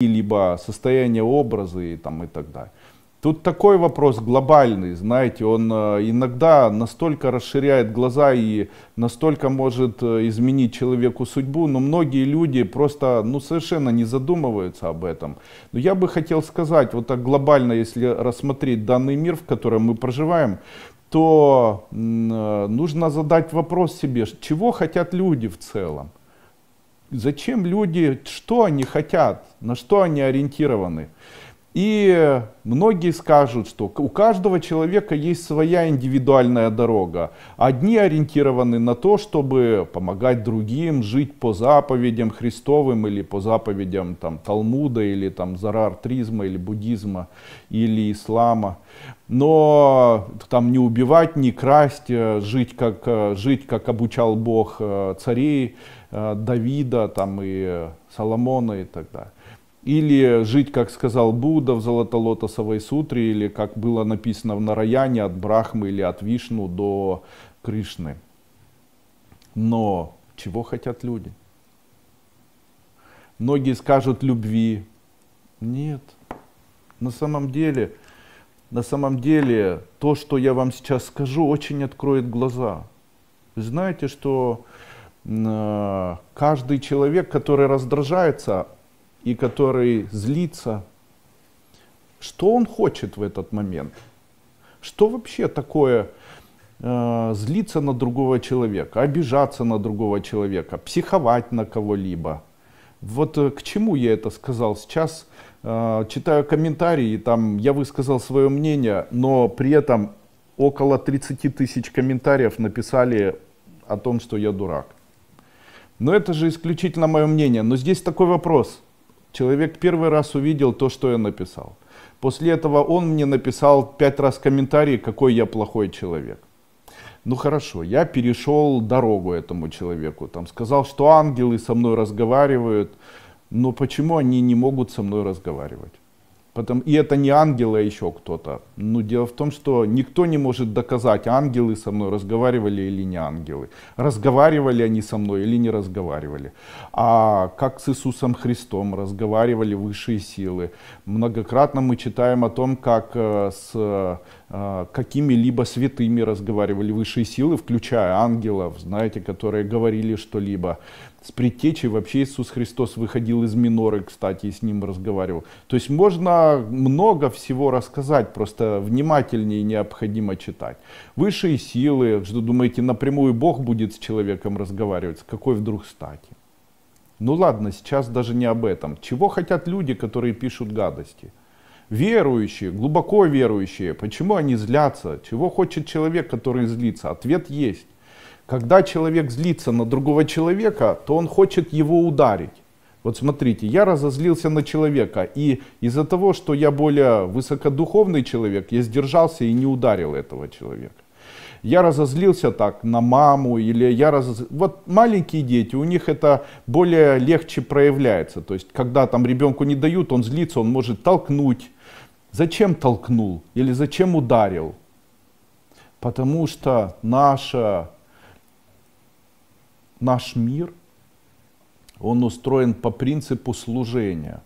либо состояние образа и, там, и так далее. Тут такой вопрос глобальный, знаете, он э, иногда настолько расширяет глаза и настолько может э, изменить человеку судьбу, но многие люди просто ну, совершенно не задумываются об этом. Но я бы хотел сказать, вот так глобально, если рассмотреть данный мир, в котором мы проживаем, то э, нужно задать вопрос себе, чего хотят люди в целом зачем люди, что они хотят, на что они ориентированы. И многие скажут, что у каждого человека есть своя индивидуальная дорога. Одни ориентированы на то, чтобы помогать другим жить по заповедям Христовым или по заповедям там, Талмуда или там, зороартризма или буддизма или ислама. Но там не убивать, не красть, э, жить как, э, жить, как обучал Бог э, царей Давида там, и Соломона и так далее. Или жить, как сказал Будда в Золотолотосовой сутре, или как было написано в Нараяне, от Брахмы или от Вишну до Кришны. Но чего хотят люди? Многие скажут любви. Нет. На самом деле, на самом деле, то, что я вам сейчас скажу, очень откроет глаза. Вы знаете, что э, каждый человек, который раздражается, и который злится. Что он хочет в этот момент? Что вообще такое э, злиться на другого человека, обижаться на другого человека, психовать на кого-либо? Вот э, к чему я это сказал? Сейчас э, читаю комментарии, там я высказал свое мнение, но при этом около 30 тысяч комментариев написали о том, что я дурак. Но это же исключительно мое мнение. Но здесь такой вопрос. Человек первый раз увидел то, что я написал. После этого он мне написал пять раз комментарий, какой я плохой человек. Ну хорошо, я перешел дорогу этому человеку, там сказал, что ангелы со мной разговаривают, но почему они не могут со мной разговаривать? Потом, и это не ангелы а еще кто-то. Но ну, дело в том, что никто не может доказать, ангелы со мной разговаривали или не ангелы. Разговаривали они со мной или не разговаривали. А как с Иисусом Христом разговаривали высшие силы. Многократно мы читаем о том, как э, с э, какими-либо святыми разговаривали высшие силы, включая ангелов, знаете, которые говорили что-либо с предтечей вообще Иисус Христос выходил из миноры, кстати, и с ним разговаривал. То есть можно много всего рассказать, просто внимательнее необходимо читать. Высшие силы, что думаете, напрямую Бог будет с человеком разговаривать? С какой вдруг стати? Ну ладно, сейчас даже не об этом. Чего хотят люди, которые пишут гадости? Верующие, глубоко верующие, почему они злятся? Чего хочет человек, который злится? Ответ есть. Когда человек злится на другого человека, то он хочет его ударить. Вот смотрите, я разозлился на человека, и из-за того, что я более высокодуховный человек, я сдержался и не ударил этого человека. Я разозлился так на маму, или я разоз... Вот маленькие дети, у них это более легче проявляется. То есть, когда там ребенку не дают, он злится, он может толкнуть. Зачем толкнул? Или зачем ударил? Потому что наша наш мир, он устроен по принципу служения.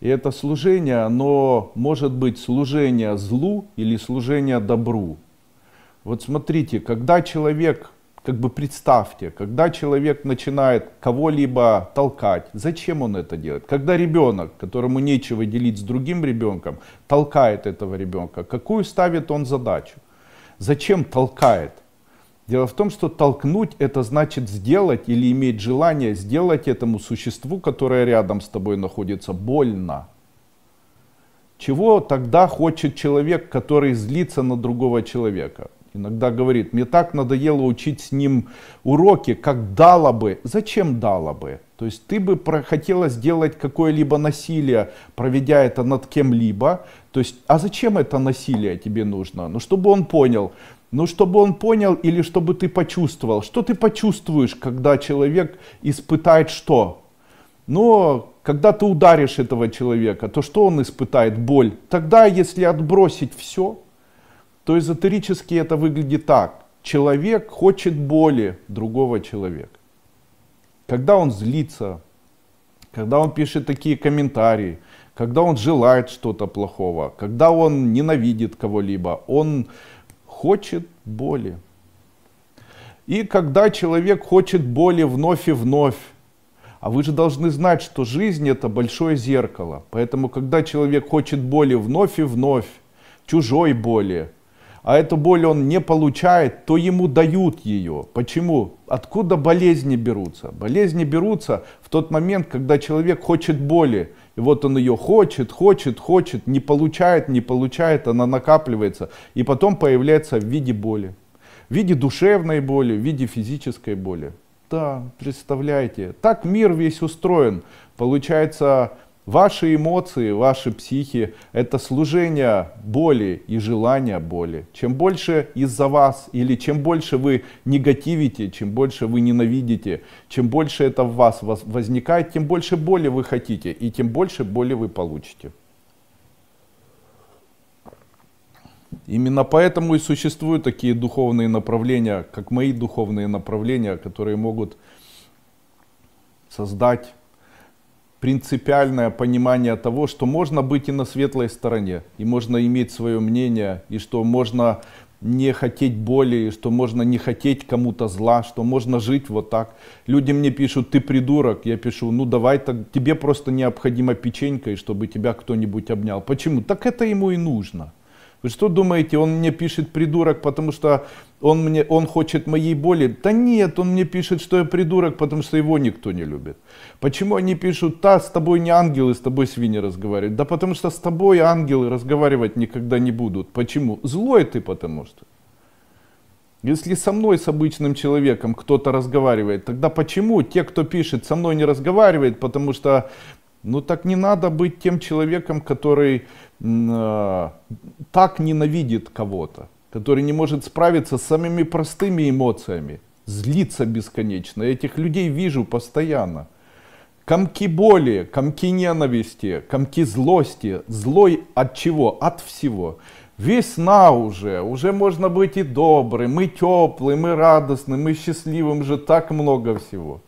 И это служение, оно может быть служение злу или служение добру. Вот смотрите, когда человек, как бы представьте, когда человек начинает кого-либо толкать, зачем он это делает? Когда ребенок, которому нечего делить с другим ребенком, толкает этого ребенка, какую ставит он задачу? Зачем толкает? Дело в том, что толкнуть это значит сделать или иметь желание сделать этому существу, которое рядом с тобой находится, больно. Чего тогда хочет человек, который злится на другого человека? Иногда говорит, мне так надоело учить с ним уроки, как дало бы. Зачем дало бы? То есть ты бы хотела сделать какое-либо насилие, проведя это над кем-либо. То есть, а зачем это насилие тебе нужно? Ну, чтобы он понял, но чтобы он понял или чтобы ты почувствовал. Что ты почувствуешь, когда человек испытает что? Но когда ты ударишь этого человека, то что он испытает? Боль. Тогда, если отбросить все, то эзотерически это выглядит так. Человек хочет боли другого человека. Когда он злится, когда он пишет такие комментарии, когда он желает что-то плохого, когда он ненавидит кого-либо, он хочет боли. И когда человек хочет боли вновь и вновь, а вы же должны знать, что жизнь это большое зеркало. Поэтому, когда человек хочет боли вновь и вновь, чужой боли, а эту боль он не получает, то ему дают ее. Почему? Откуда болезни берутся? Болезни берутся в тот момент, когда человек хочет боли. И вот он ее хочет, хочет, хочет, не получает, не получает, она накапливается. И потом появляется в виде боли. В виде душевной боли, в виде физической боли. Да, представляете, так мир весь устроен. Получается, Ваши эмоции, ваши психи – это служение боли и желание боли. Чем больше из-за вас или чем больше вы негативите, чем больше вы ненавидите, чем больше это в вас возникает, тем больше боли вы хотите и тем больше боли вы получите. Именно поэтому и существуют такие духовные направления, как мои духовные направления, которые могут создать принципиальное понимание того, что можно быть и на светлой стороне, и можно иметь свое мнение, и что можно не хотеть боли, и что можно не хотеть кому-то зла, что можно жить вот так. Люди мне пишут, ты придурок, я пишу, ну давай, так, тебе просто необходимо и чтобы тебя кто-нибудь обнял. Почему? Так это ему и нужно. Вы что думаете, он мне пишет придурок, потому что он, мне, он хочет моей боли? Да нет, он мне пишет, что я придурок, потому что его никто не любит. Почему они пишут, да, с тобой не ангелы, с тобой свиньи разговаривают? Да потому что с тобой ангелы разговаривать никогда не будут. Почему? Злой ты потому что. Если со мной, с обычным человеком, кто-то разговаривает, тогда почему те, кто пишет, со мной не разговаривает, потому что ну так не надо быть тем человеком, который э, так ненавидит кого-то, который не может справиться с самыми простыми эмоциями, злиться бесконечно. Я этих людей вижу постоянно. Комки боли, комки ненависти, комки злости. Злой от чего? От всего. Весна уже, уже можно быть и добрым, и теплым, и радостным, и счастливым же так много всего.